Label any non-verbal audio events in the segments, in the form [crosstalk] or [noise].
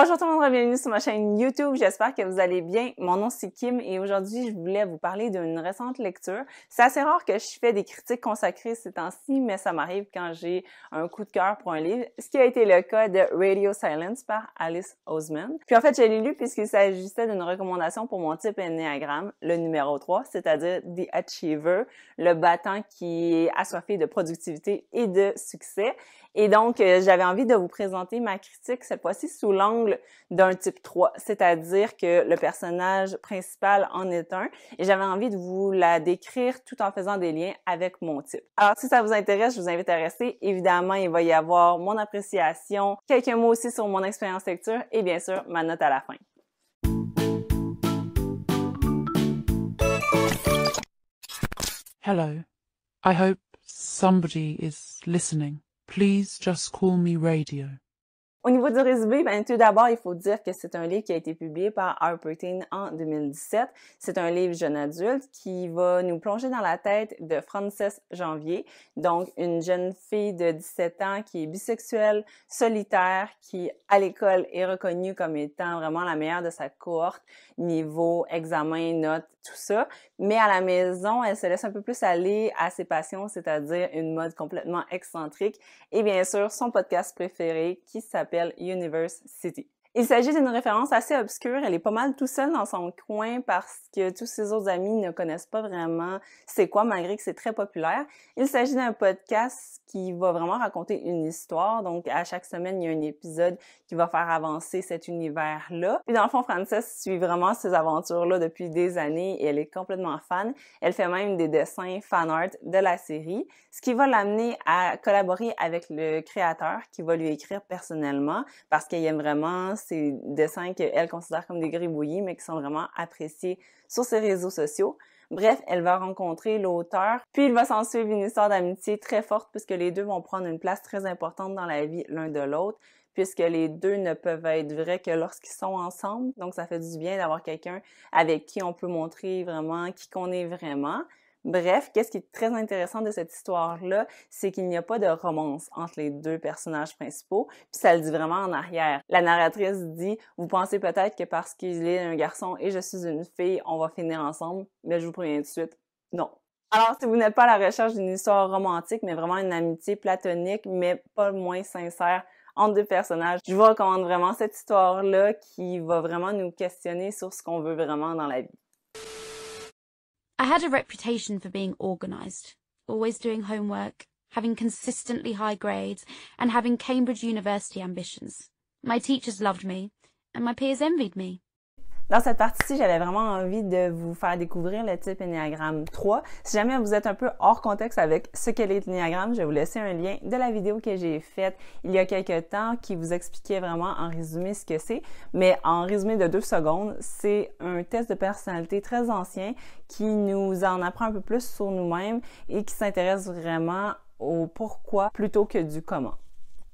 Bonjour tout le monde, bienvenue sur ma chaîne YouTube. J'espère que vous allez bien. Mon nom c'est Kim et aujourd'hui je voulais vous parler d'une récente lecture. C'est assez rare que je fais des critiques consacrées ces temps-ci, mais ça m'arrive quand j'ai un coup de cœur pour un livre, ce qui a été le cas de Radio Silence par Alice Oseman. Puis en fait, je l'ai lu puisqu'il s'agissait d'une recommandation pour mon type Enneagramme, le numéro 3, c'est-à-dire The Achiever, le battant qui est assoiffé de productivité et de succès. Et donc, euh, j'avais envie de vous présenter ma critique cette fois-ci sous l'angle d'un type 3, c'est-à-dire que le personnage principal en est un, et j'avais envie de vous la décrire tout en faisant des liens avec mon type. Alors, si ça vous intéresse, je vous invite à rester. Évidemment, il va y avoir mon appréciation, quelques mots aussi sur mon expérience lecture, et bien sûr, ma note à la fin. Hello. I hope somebody is listening. Please just call me radio. Au niveau du résumé, ben, tout d'abord, il faut dire que c'est un livre qui a été publié par HarperTeen en 2017. C'est un livre jeune adulte qui va nous plonger dans la tête de Frances Janvier, donc une jeune fille de 17 ans qui est bisexuelle, solitaire, qui à l'école est reconnue comme étant vraiment la meilleure de sa cohorte niveau examen, notes, tout ça. Mais à la maison, elle se laisse un peu plus aller à ses passions, c'est-à-dire une mode complètement excentrique et bien sûr son podcast préféré qui s'appelle Universe City. Il s'agit d'une référence assez obscure. Elle est pas mal tout seule dans son coin parce que tous ses autres amis ne connaissent pas vraiment c'est quoi, malgré que c'est très populaire. Il s'agit d'un podcast qui va vraiment raconter une histoire. Donc, à chaque semaine, il y a un épisode qui va faire avancer cet univers-là. Et dans le fond, Frances suit vraiment ces aventures-là depuis des années et elle est complètement fan. Elle fait même des dessins fan art de la série, ce qui va l'amener à collaborer avec le créateur qui va lui écrire personnellement parce qu'elle aime vraiment c'est dessins qu'elle considère comme des gribouillis, mais qui sont vraiment appréciés sur ses réseaux sociaux. Bref, elle va rencontrer l'auteur, puis il va s'en suivre une histoire d'amitié très forte puisque les deux vont prendre une place très importante dans la vie l'un de l'autre, puisque les deux ne peuvent être vrais que lorsqu'ils sont ensemble. Donc ça fait du bien d'avoir quelqu'un avec qui on peut montrer vraiment qui qu'on est vraiment. Bref, qu'est-ce qui est très intéressant de cette histoire-là, c'est qu'il n'y a pas de romance entre les deux personnages principaux, puis ça le dit vraiment en arrière. La narratrice dit Vous pensez peut-être que parce qu'il est un garçon et je suis une fille, on va finir ensemble, mais je vous préviens tout de suite, non. Alors, si vous n'êtes pas à la recherche d'une histoire romantique, mais vraiment une amitié platonique, mais pas moins sincère, entre deux personnages. Je vous recommande vraiment cette histoire-là qui va vraiment nous questionner sur ce qu'on veut vraiment dans la vie. I had a reputation for being organised, always doing homework, having consistently high grades, and having Cambridge University ambitions. My teachers loved me, and my peers envied me. Dans cette partie-ci, j'avais vraiment envie de vous faire découvrir le type Enneagramme 3. Si jamais vous êtes un peu hors contexte avec ce qu'est l'Enneagramme, je vais vous laisser un lien de la vidéo que j'ai faite il y a quelques temps qui vous expliquait vraiment en résumé ce que c'est. Mais en résumé de deux secondes, c'est un test de personnalité très ancien qui nous en apprend un peu plus sur nous-mêmes et qui s'intéresse vraiment au pourquoi plutôt que du comment.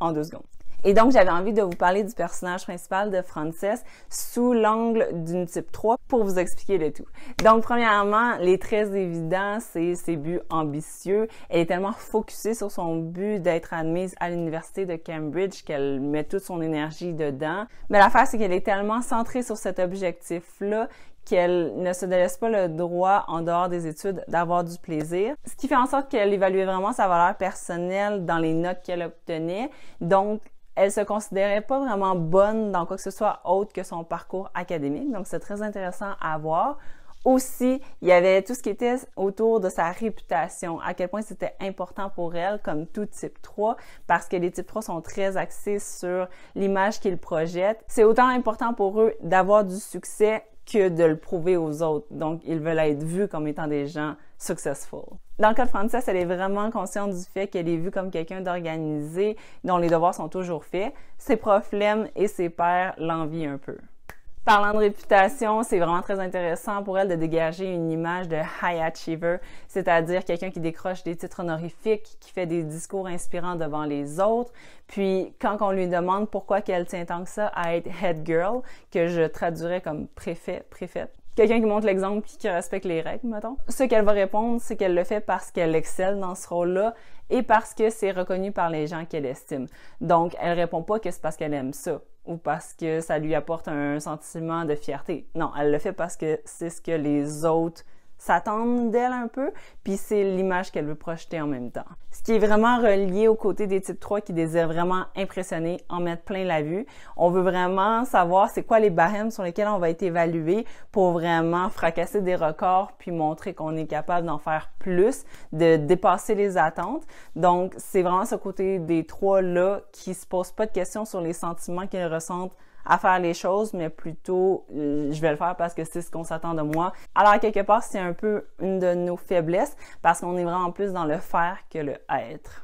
En deux secondes. Et donc, j'avais envie de vous parler du personnage principal de Frances sous l'angle d'une type 3 pour vous expliquer le tout. Donc, premièrement, les très évidents, c'est ses buts ambitieux. Elle est tellement focusée sur son but d'être admise à l'université de Cambridge qu'elle met toute son énergie dedans. Mais l'affaire, c'est qu'elle est tellement centrée sur cet objectif-là qu'elle ne se délaisse pas le droit, en dehors des études, d'avoir du plaisir. Ce qui fait en sorte qu'elle évaluait vraiment sa valeur personnelle dans les notes qu'elle obtenait. Donc, elle se considérait pas vraiment bonne dans quoi que ce soit autre que son parcours académique. Donc, c'est très intéressant à voir. Aussi, il y avait tout ce qui était autour de sa réputation, à quel point c'était important pour elle comme tout type 3, parce que les types 3 sont très axés sur l'image qu'ils projettent. C'est autant important pour eux d'avoir du succès que de le prouver aux autres. Donc, ils veulent être vus comme étant des gens successful. Dans le cas de Frances, elle est vraiment consciente du fait qu'elle est vue comme quelqu'un d'organisé, dont les devoirs sont toujours faits. Ses profs l'aiment et ses pères l'envient un peu. Parlant de réputation, c'est vraiment très intéressant pour elle de dégager une image de high achiever, c'est-à-dire quelqu'un qui décroche des titres honorifiques, qui fait des discours inspirants devant les autres. Puis quand on lui demande pourquoi qu'elle tient tant que ça à être head girl, que je traduirais comme préfet, préfète, quelqu'un qui montre l'exemple qui respecte les règles, mettons. Ce qu'elle va répondre, c'est qu'elle le fait parce qu'elle excelle dans ce rôle-là et parce que c'est reconnu par les gens qu'elle estime. Donc, elle répond pas que c'est parce qu'elle aime ça ou parce que ça lui apporte un sentiment de fierté. Non, elle le fait parce que c'est ce que les autres s'attendre d'elle un peu, puis c'est l'image qu'elle veut projeter en même temps. Ce qui est vraiment relié au côté des types 3 qui désirent vraiment impressionner, en mettre plein la vue. On veut vraiment savoir c'est quoi les barèmes sur lesquels on va être évalué pour vraiment fracasser des records puis montrer qu'on est capable d'en faire plus, de dépasser les attentes. Donc, c'est vraiment ce côté des trois là qui se posent pas de questions sur les sentiments qu'ils ressentent à faire les choses, mais plutôt euh, je vais le faire parce que c'est ce qu'on s'attend de moi. Alors quelque part, c'est un peu une de nos faiblesses parce qu'on est vraiment plus dans le faire que le être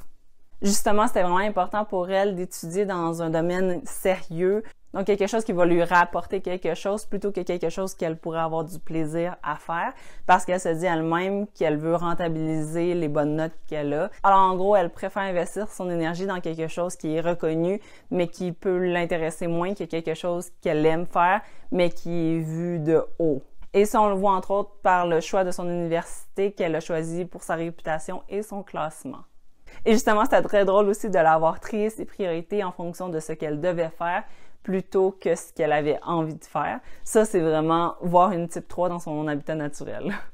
justement, c'était vraiment important pour elle d'étudier dans un domaine sérieux donc, quelque chose qui va lui rapporter quelque chose plutôt que quelque chose qu'elle pourrait avoir du plaisir à faire parce qu'elle se dit elle-même qu'elle veut rentabiliser les bonnes notes qu'elle a. Alors, en gros, elle préfère investir son énergie dans quelque chose qui est reconnu mais qui peut l'intéresser moins que quelque chose qu'elle aime faire mais qui est vu de haut. Et ça, on le voit entre autres par le choix de son université qu'elle a choisi pour sa réputation et son classement. Et justement, c'était très drôle aussi de l'avoir trié ses priorités en fonction de ce qu'elle devait faire plutôt que ce qu'elle avait envie de faire. Ça, c'est vraiment voir une type 3 dans son habitat naturel. [laughs]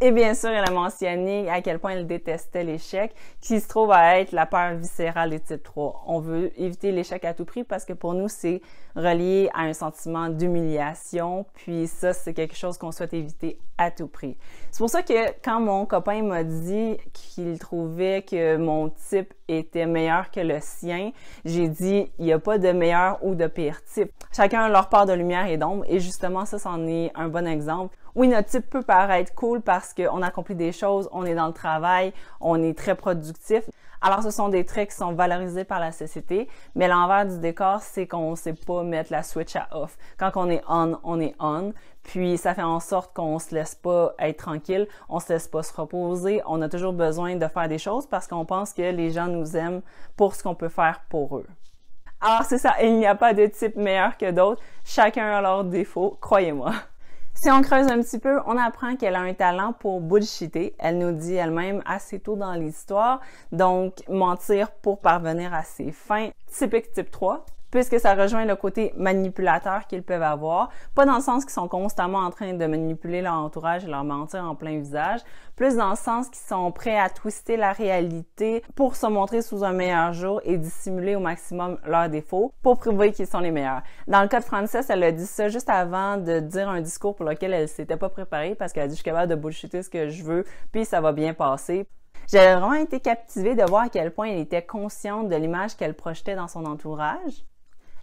Et bien sûr, elle a mentionné à quel point elle détestait l'échec, qui se trouve à être la peur viscérale des types 3. On veut éviter l'échec à tout prix parce que pour nous, c'est relié à un sentiment d'humiliation, puis ça, c'est quelque chose qu'on souhaite éviter à tout prix. C'est pour ça que quand mon copain m'a dit qu'il trouvait que mon type était meilleur que le sien. J'ai dit, il n'y a pas de meilleur ou de pire type. Chacun a leur part de lumière et d'ombre et justement, ça, c'en est un bon exemple. Oui, notre type peut paraître cool parce qu'on accomplit des choses, on est dans le travail, on est très productif, alors, ce sont des traits qui sont valorisés par la société, mais l'envers du décor, c'est qu'on ne sait pas mettre la switch à off. Quand on est on, on est on. Puis, ça fait en sorte qu'on se laisse pas être tranquille, on se laisse pas se reposer, on a toujours besoin de faire des choses parce qu'on pense que les gens nous aiment pour ce qu'on peut faire pour eux. Alors, c'est ça, il n'y a pas de type meilleur que d'autres. Chacun a leurs défauts, croyez-moi. Si on creuse un petit peu, on apprend qu'elle a un talent pour bullshiter, Elle nous dit elle-même assez tôt dans l'histoire, donc mentir pour parvenir à ses fins. Typique type 3, puisque ça rejoint le côté manipulateur qu'ils peuvent avoir, pas dans le sens qu'ils sont constamment en train de manipuler leur entourage et leur mentir en plein visage, plus dans le sens qu'ils sont prêts à twister la réalité pour se montrer sous un meilleur jour et dissimuler au maximum leurs défauts pour prouver qu'ils sont les meilleurs. Dans le cas de Frances, elle a dit ça juste avant de dire un discours pour lequel elle s'était pas préparée parce qu'elle a dit je suis capable de bullshitter ce que je veux, puis ça va bien passer. J'ai vraiment été captivée de voir à quel point elle était consciente de l'image qu'elle projetait dans son entourage.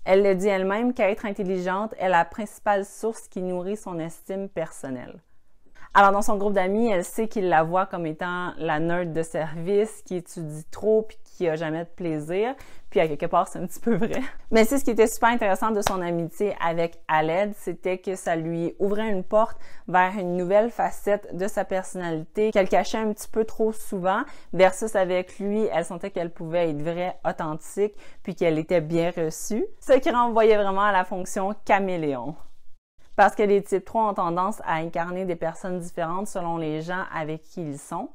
Elle le dit elle-même qu'à être intelligente est la principale source qui nourrit son estime personnelle. Alors, dans son groupe d'amis, elle sait qu'il la voit comme étant la nerd de service qui étudie trop puis qui a jamais de plaisir. Puis, à quelque part, c'est un petit peu vrai. [laughs] Mais c'est ce qui était super intéressant de son amitié avec Aled, c'était que ça lui ouvrait une porte vers une nouvelle facette de sa personnalité qu'elle cachait un petit peu trop souvent. Versus avec lui, elle sentait qu'elle pouvait être vraie, authentique, puis qu'elle était bien reçue. Ce qui renvoyait vraiment à la fonction caméléon. Parce que les types 3 ont tendance à incarner des personnes différentes selon les gens avec qui ils sont.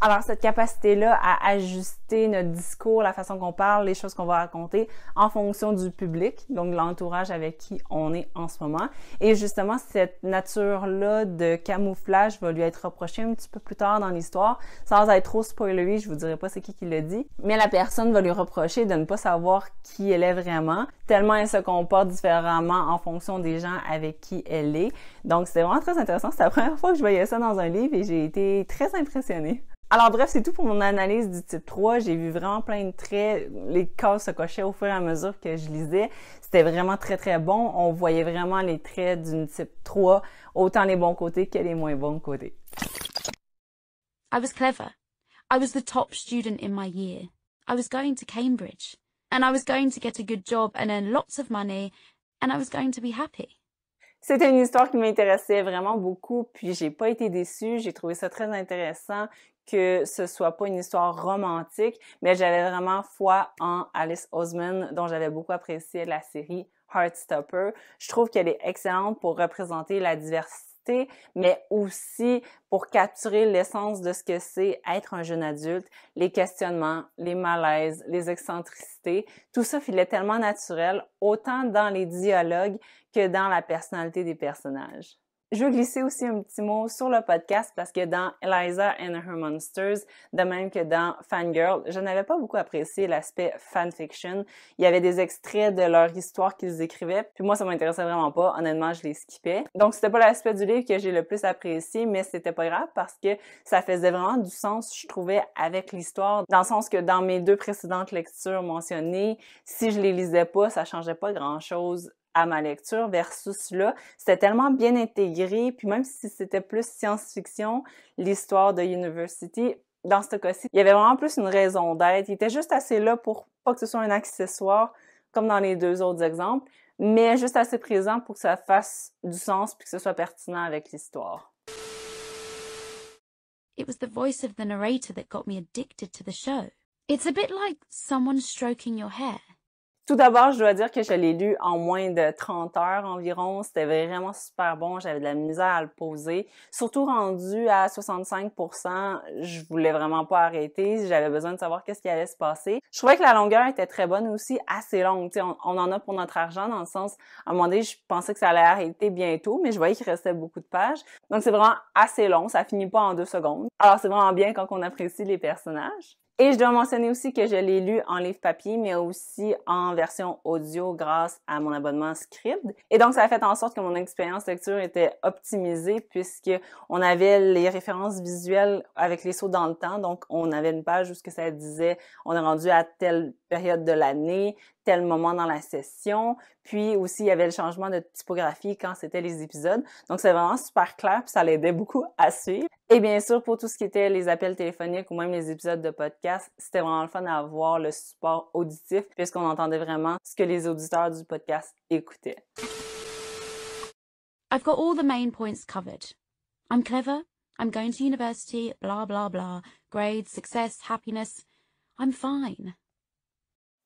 Alors, cette capacité-là à ajuster notre discours, la façon qu'on parle, les choses qu'on va raconter en fonction du public, donc l'entourage avec qui on est en ce moment. Et justement, cette nature-là de camouflage va lui être reprochée un petit peu plus tard dans l'histoire, sans être trop spoilery, je vous dirai pas c'est qui qui le dit, mais la personne va lui reprocher de ne pas savoir qui elle est vraiment, tellement elle se comporte différemment en fonction des gens avec qui elle est. Donc, c'est vraiment très intéressant. C'est la première fois que je voyais ça dans un livre et j'ai été très impressionnée. Alors bref, c'est tout pour mon analyse du type 3. J'ai vu vraiment plein de traits, les cases se cochaient au fur et à mesure que je lisais. C'était vraiment très très bon. On voyait vraiment les traits d'une type 3, autant les bons côtés que les moins bons côtés. C'était une histoire qui m'intéressait vraiment beaucoup, puis j'ai pas été déçue. J'ai trouvé ça très intéressant que ce soit pas une histoire romantique, mais j'avais vraiment foi en Alice Osman, dont j'avais beaucoup apprécié la série Heartstopper. Je trouve qu'elle est excellente pour représenter la diversité, mais aussi pour capturer l'essence de ce que c'est être un jeune adulte, les questionnements, les malaises, les excentricités. Tout ça filait tellement naturel, autant dans les dialogues que dans la personnalité des personnages. Je veux glisser aussi un petit mot sur le podcast parce que dans Eliza and Her Monsters, de même que dans Fangirl, je n'avais pas beaucoup apprécié l'aspect fanfiction. Il y avait des extraits de leur histoire qu'ils écrivaient, puis moi ça m'intéressait vraiment pas. Honnêtement, je les skippais. Donc c'était pas l'aspect du livre que j'ai le plus apprécié, mais c'était pas grave parce que ça faisait vraiment du sens, je trouvais, avec l'histoire. Dans le sens que dans mes deux précédentes lectures mentionnées, si je les lisais pas, ça changeait pas grand chose à ma lecture versus là, c'était tellement bien intégré, puis même si c'était plus science-fiction, l'histoire de University, dans ce cas-ci, il y avait vraiment plus une raison d'être. Il était juste assez là pour pas que ce soit un accessoire, comme dans les deux autres exemples, mais juste assez présent pour que ça fasse du sens puis que ce soit pertinent avec l'histoire. It was the voice of the narrator that got me addicted to the show. It's a bit like someone stroking your hair. Tout d'abord, je dois dire que je l'ai lu en moins de 30 heures environ. C'était vraiment super bon. J'avais de la misère à le poser. Surtout rendu à 65 je voulais vraiment pas arrêter. J'avais besoin de savoir qu'est-ce qui allait se passer. Je trouvais que la longueur était très bonne aussi, assez longue. on, on en a pour notre argent dans le sens, à un moment donné, je pensais que ça allait arrêter bientôt, mais je voyais qu'il restait beaucoup de pages. Donc c'est vraiment assez long. Ça finit pas en deux secondes. Alors c'est vraiment bien quand on apprécie les personnages. Et je dois mentionner aussi que je l'ai lu en livre papier, mais aussi en version audio grâce à mon abonnement Scribd. Et donc, ça a fait en sorte que mon expérience lecture était optimisée puisque on avait les références visuelles avec les sauts dans le temps. Donc, on avait une page où ce que ça disait, on est rendu à tel période de l'année, tel moment dans la session. Puis aussi, il y avait le changement de typographie quand c'était les épisodes. Donc, c'est vraiment super clair, puis ça l'aidait beaucoup à suivre. Et bien sûr, pour tout ce qui était les appels téléphoniques ou même les épisodes de podcast, c'était vraiment le fun d'avoir le support auditif, puisqu'on entendait vraiment ce que les auditeurs du podcast écoutaient. I've got all the main points covered. I'm clever. I'm going to university, Grades, success, happiness. I'm fine.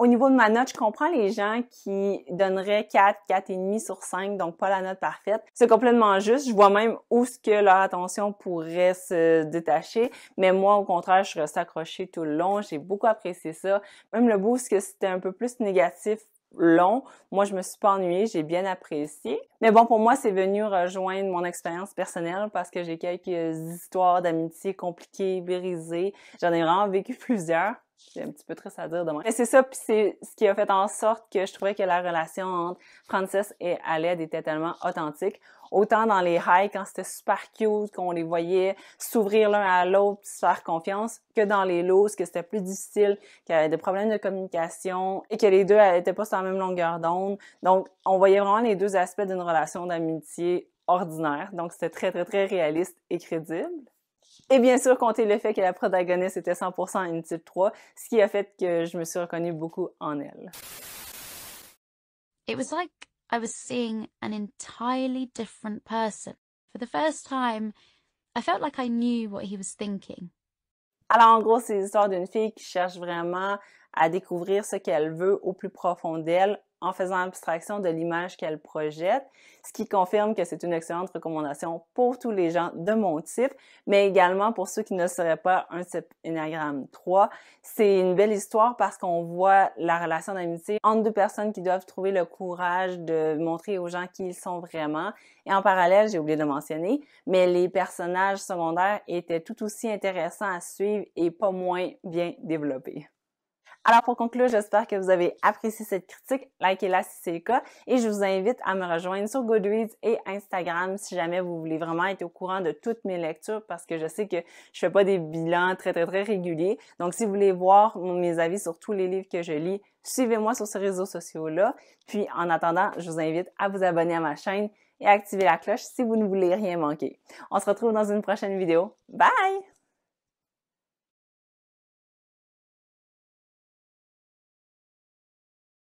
Au niveau de ma note, je comprends les gens qui donneraient 4, demi sur 5, donc pas la note parfaite. C'est complètement juste. Je vois même où ce que leur attention pourrait se détacher. Mais moi, au contraire, je suis accrochée tout le long. J'ai beaucoup apprécié ça. Même le bout, que c'était un peu plus négatif long. Moi, je me suis pas ennuyée, j'ai bien apprécié. Mais bon, pour moi, c'est venu rejoindre mon expérience personnelle parce que j'ai quelques histoires d'amitié compliquées, brisées. J'en ai vraiment vécu plusieurs. C'est un petit peu triste à dire de moi. Mais c'est ça, puis c'est ce qui a fait en sorte que je trouvais que la relation entre Frances et Aled était tellement authentique. Autant dans les highs, quand c'était super cute, qu'on les voyait s'ouvrir l'un à l'autre, se faire confiance, que dans les lows, que c'était plus difficile, qu'il y avait des problèmes de communication et que les deux n'étaient pas sur la même longueur d'onde. Donc, on voyait vraiment les deux aspects d'une relation d'amitié ordinaire. Donc, c'était très, très, très réaliste et crédible. Et bien sûr, compter le fait que la protagoniste était 100% une type 3, ce qui a fait que je me suis reconnue beaucoup en elle. It was like I was seeing an entirely different person. For the first time, I felt like I knew what he was thinking. Alors, en gros, c'est l'histoire d'une fille qui cherche vraiment à découvrir ce qu'elle veut au plus profond d'elle en faisant abstraction de l'image qu'elle projette, ce qui confirme que c'est une excellente recommandation pour tous les gens de mon type, mais également pour ceux qui ne seraient pas un type 3. C'est une belle histoire parce qu'on voit la relation d'amitié entre deux personnes qui doivent trouver le courage de montrer aux gens qui ils sont vraiment. Et en parallèle, j'ai oublié de mentionner, mais les personnages secondaires étaient tout aussi intéressants à suivre et pas moins bien développés. Alors pour conclure, j'espère que vous avez apprécié cette critique. Likez-la si c'est le cas et je vous invite à me rejoindre sur Goodreads et Instagram si jamais vous voulez vraiment être au courant de toutes mes lectures parce que je sais que je fais pas des bilans très très très réguliers. Donc si vous voulez voir mes avis sur tous les livres que je lis, suivez-moi sur ces réseaux sociaux-là. Puis en attendant, je vous invite à vous abonner à ma chaîne et à activer la cloche si vous ne voulez rien manquer. On se retrouve dans une prochaine vidéo. Bye!